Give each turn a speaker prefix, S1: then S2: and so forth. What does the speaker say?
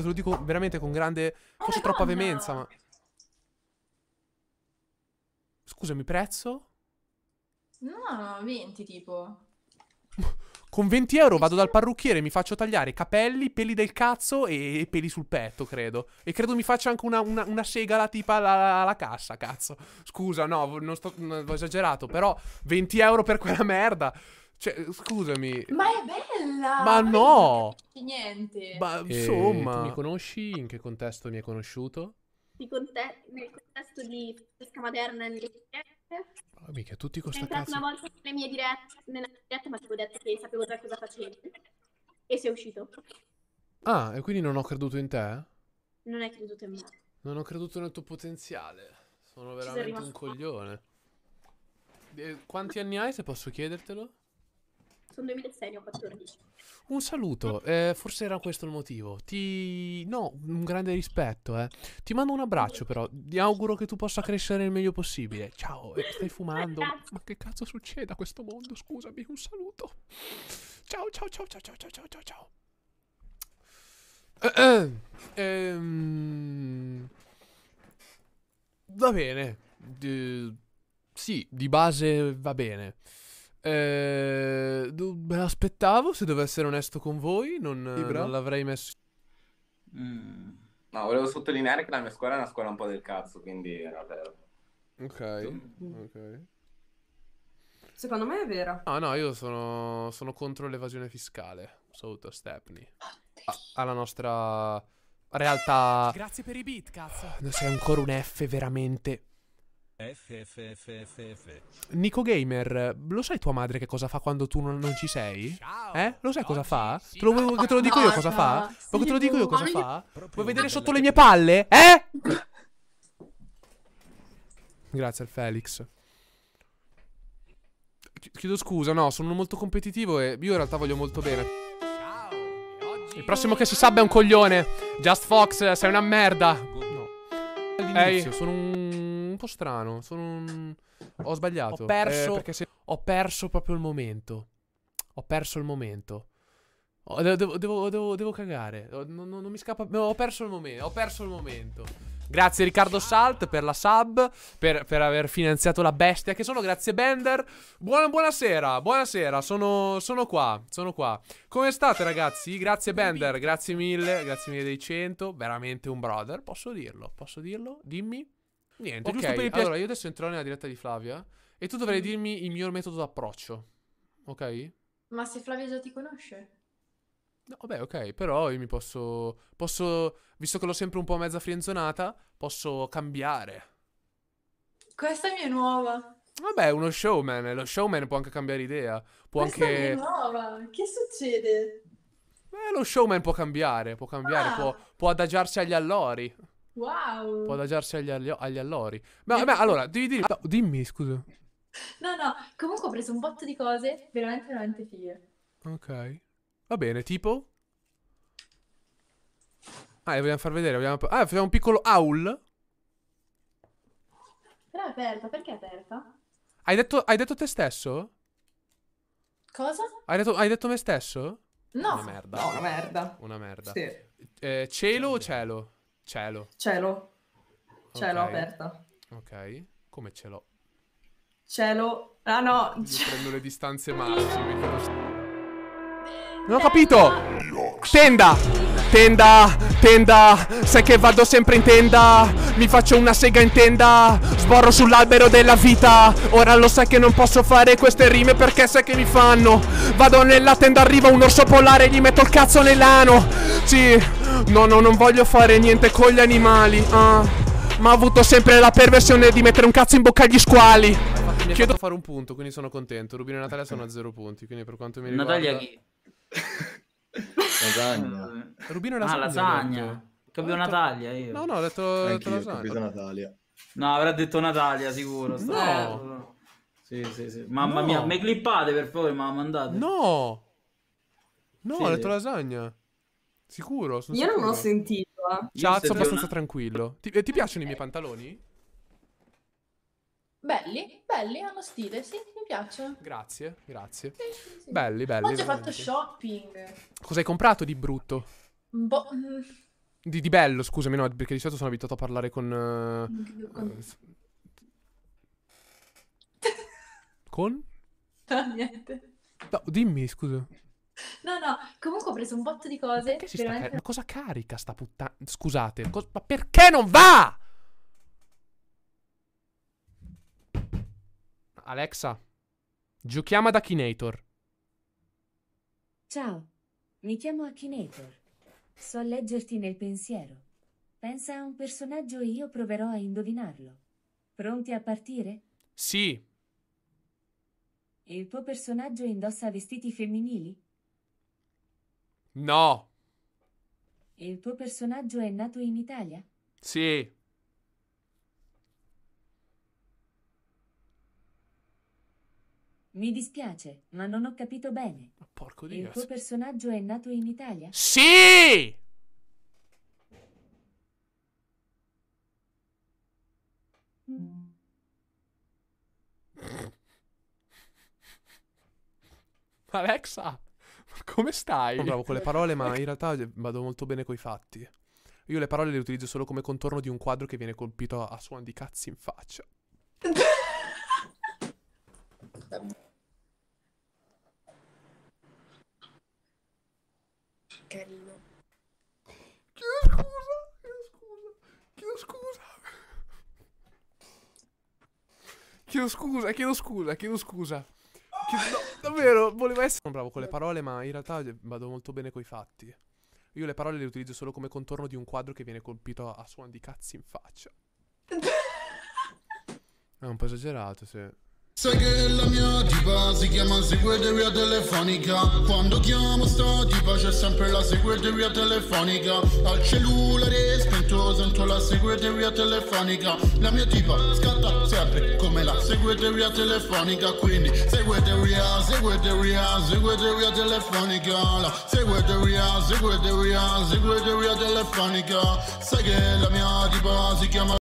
S1: Te lo dico veramente con grande... Forse troppa veemenza, ma... Scusami, prezzo? No, 20 tipo. Con 20 euro vado dal parrucchiere e mi faccio tagliare capelli, peli del cazzo e peli sul petto, credo. E credo mi faccia anche una, una, una segala tipo alla, alla, cassa, cazzo. Scusa, no, non sto, non ho esagerato, però 20 euro per quella merda. Cioè, scusami. Ma è bella! Ma no! Niente. Ma insomma. mi conosci? In che contesto mi hai conosciuto? Conte- nel contesto di pesca materna e nelle dirette. Ma ah, mica, tutti costa cazzo. una volta nelle mie dirette, nella diretta, ma ti avevo detto che sapevo già cosa facevi. E sei uscito. Ah, e quindi non ho creduto in te? Non hai creduto in me. Non ho creduto nel tuo potenziale. Sono veramente sono un coglione. Eh, quanti anni hai, se posso chiedertelo? sono 2006, ne ho 14. Un saluto, eh, forse era questo il motivo. Ti... No, un grande rispetto, eh. Ti mando un abbraccio però, ti auguro che tu possa crescere il meglio possibile. Ciao, eh, stai fumando. Ma che cazzo succede a questo mondo? Scusami, un saluto. Ciao, ciao, ciao, ciao, ciao, ciao, ciao, ciao, ciao. Eh, eh ehm... Va bene. Eh, sì, di base va bene. Eh, me l'aspettavo, se devo essere onesto con voi, non, non l'avrei messo. Mm. No, volevo sottolineare che la mia squadra è una squadra un po' del cazzo, quindi era vero. Ok, ok. Secondo me è vero. No, no, io sono, sono contro l'evasione fiscale. Saluto Stepney. A, alla nostra realtà... Grazie per i beat, cazzo. Ah, sei ancora un F veramente FFFFF. Nico Gamer, lo sai tua madre che cosa fa quando tu non, non ci sei? Ciao, eh? Lo sai cosa fa? Sì, te lo, ah, che te lo dico io cosa fa? Vuoi che te lo dico io cosa fa? Vuoi vedere sotto le mie palle? Eh? Grazie al Felix. Chiedo scusa, no, sono molto competitivo e io in realtà voglio molto bene. Il prossimo che si sa è un coglione. Just Fox, sei una merda. No. All'inizio, sono un po' strano. Sono un... Ho sbagliato. Ho perso, eh, se... ho perso proprio il momento. Ho perso il momento. devo, devo, devo, devo, cagare. non, non, non, mi scappa. No, ho perso il momento. Ho perso il momento. Grazie Riccardo Salt per la sub, per, per aver finanziato la bestia che sono, grazie Bender. Buona, buonasera, buonasera, sono, sono, qua, sono qua. Come state ragazzi? Grazie Bender, grazie mille, grazie mille dei 100, veramente un brother, posso dirlo, posso dirlo? Dimmi. Niente, okay, giusto per il piacere. Allora, io adesso entrerò nella diretta di Flavia e tu dovrai mm. dirmi il mio metodo d'approccio. Ok? Ma se Flavia già ti conosce? No, vabbè, ok, però io mi posso, posso visto che l'ho sempre un po' mezza frienzonata, posso cambiare. Questa mia è nuova. Vabbè, uno showman, lo showman può anche cambiare idea, può Questa anche... è nuova, che succede? Beh, lo showman può cambiare, può cambiare, ah. può, può adagiarsi agli allori. Wow! Può adagiarsi agli, agli, agli allori. Ma, ma allora, devi dire... No, dimmi, scusa. No, no, comunque ho preso un botto di cose veramente, veramente fighe. Ok. Va bene, tipo? Ah, le vogliamo far vedere, vogliamo... Ah, facciamo un piccolo haul? Però è aperta, perché è aperta? Hai detto, hai detto te stesso? Cosa? Hai detto, hai detto me stesso? No. Una merda. No, una merda. Una merda. Sì. Eh, cielo o cielo? Cielo. Cielo. Cielo okay. aperta. Ok, come cielo? Cielo. Ah no. Mi prendo le distanze massime. Non ho capito! Tenda! Tenda! Tenda! Sai che vado sempre in tenda! Mi faccio una sega in tenda! Sborro sull'albero della vita! Ora lo sai che non posso fare queste rime perché sai che mi fanno! Vado nella tenda, arriva un orso polare gli metto il cazzo nell'ano! Sì! No, no, non voglio fare niente con gli animali. Ah, ma ho avuto sempre la perversione di mettere un cazzo in bocca agli squali. Mi Chiedo... di fare un punto, quindi sono contento. Rubino e Natalia sono a zero punti, quindi per quanto mi riguarda... Natalia chi? lasagna. Rubino e ah, lasagna. Ah, lasagna. Capito detto... Natalia io. No, no, ho detto, ho detto lasagna. Capito Natalia. No, avrà detto Natalia sicuro. No. Sta... Sì, sì, sì. Mamma no. mia, me clippate per favore, ma mandate. No. No, sì, ho detto lasagna. Sicuro? Sono Io sicuro. non ho sentito. Eh. sono abbastanza una... tranquillo. Ti, eh, ti piacciono okay. i miei pantaloni? Belli, belli, hanno stile, sì, mi piacciono. Grazie, grazie. Sì, sì, sì. Belli, belli. Oggi ho fatto shopping. Cos'hai comprato di brutto? Bo mm. di, di, bello, scusami, no, perché di solito sono abituato a parlare con... Uh, con... Eh, con? No, niente. No, dimmi, scusa. No, no, comunque ho preso un botto di cose. Perché veramente... car- ma cosa carica sta puttana? Scusate, cos- ma perché non va? Alexa, giochiamo ad Akinator. Ciao, mi chiamo Akinator. So leggerti nel pensiero. Pensa a un personaggio e io proverò a indovinarlo. Pronti a partire? Sì. Il tuo personaggio indossa vestiti femminili? No. E il tuo personaggio è nato in Italia? Sì. Mi dispiace, ma non ho capito bene. Ma porco di Il cazzo. tuo personaggio è nato in Italia? Sì! Alexa! come stai? Oh, bravo con le parole, ma in realtà vado molto bene coi fatti. Io le parole le utilizzo solo come contorno di un quadro che viene colpito a, a suon di cazzi in faccia. Carino. Chiedo scusa, chiedo scusa, chiedo scusa. Chiedo scusa, chiedo scusa, chiedo scusa. no, davvero, volevo essere... Sono bravo con le parole, ma in realtà eh, vado molto bene coi fatti. Io le parole le utilizzo solo come contorno di un quadro che viene colpito a, a suon di cazzi in faccia. È un po' esagerato, sì. Sai che la mia tipa si chiama segreteria telefonica Quando chiamo sta tipa c'è sempre la segreteria telefonica Al cellulare spento sento la segreteria telefonica La mia tipa scatta sempre Mela. Secretaria telefônica, Queen. Secretaria, secretaria, secretaria telefônica. Secretaria, secretaria, secretaria telefônica. Sai che la mia tipa, si chiama